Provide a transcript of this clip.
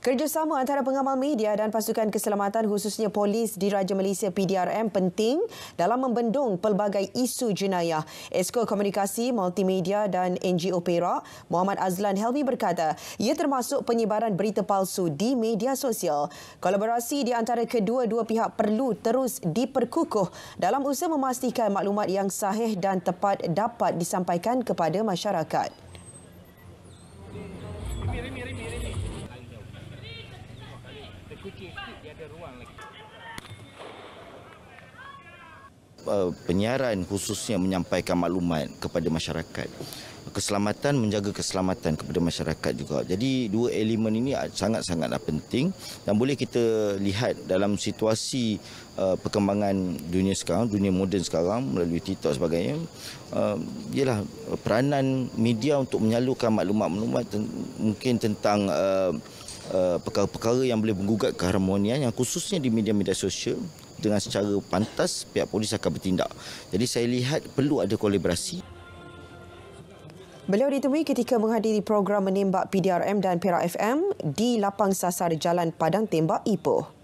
Kerjasama antara pengamal media dan pasukan keselamatan khususnya polis di Raja Malaysia PDRM penting dalam membendung pelbagai isu jenayah. Esko Komunikasi Multimedia dan NGO Perak, Muhammad Azlan Helmi berkata, ia termasuk penyebaran berita palsu di media sosial. Kolaborasi di antara kedua-dua pihak perlu terus diperkukuh dalam usaha memastikan maklumat yang sahih dan tepat dapat disampaikan kepada masyarakat. Uh, penyiaran khususnya menyampaikan maklumat kepada masyarakat Keselamatan menjaga keselamatan kepada masyarakat juga Jadi dua elemen ini sangat-sangatlah penting Dan boleh kita lihat dalam situasi uh, perkembangan dunia sekarang Dunia moden sekarang melalui TikTok sebagainya uh, Ialah uh, peranan media untuk menyalurkan maklumat-maklumat ten Mungkin tentang uh, Uh, perkara-perkara yang boleh menggugat keharmonian yang khususnya di media-media sosial dengan secara pantas pihak polis akan bertindak. Jadi saya lihat perlu ada kolaborasi. Beliau ditemui ketika menghadiri program menembak PDRM dan Perak FM di lapang sasar Jalan Padang Tembak Ipoh.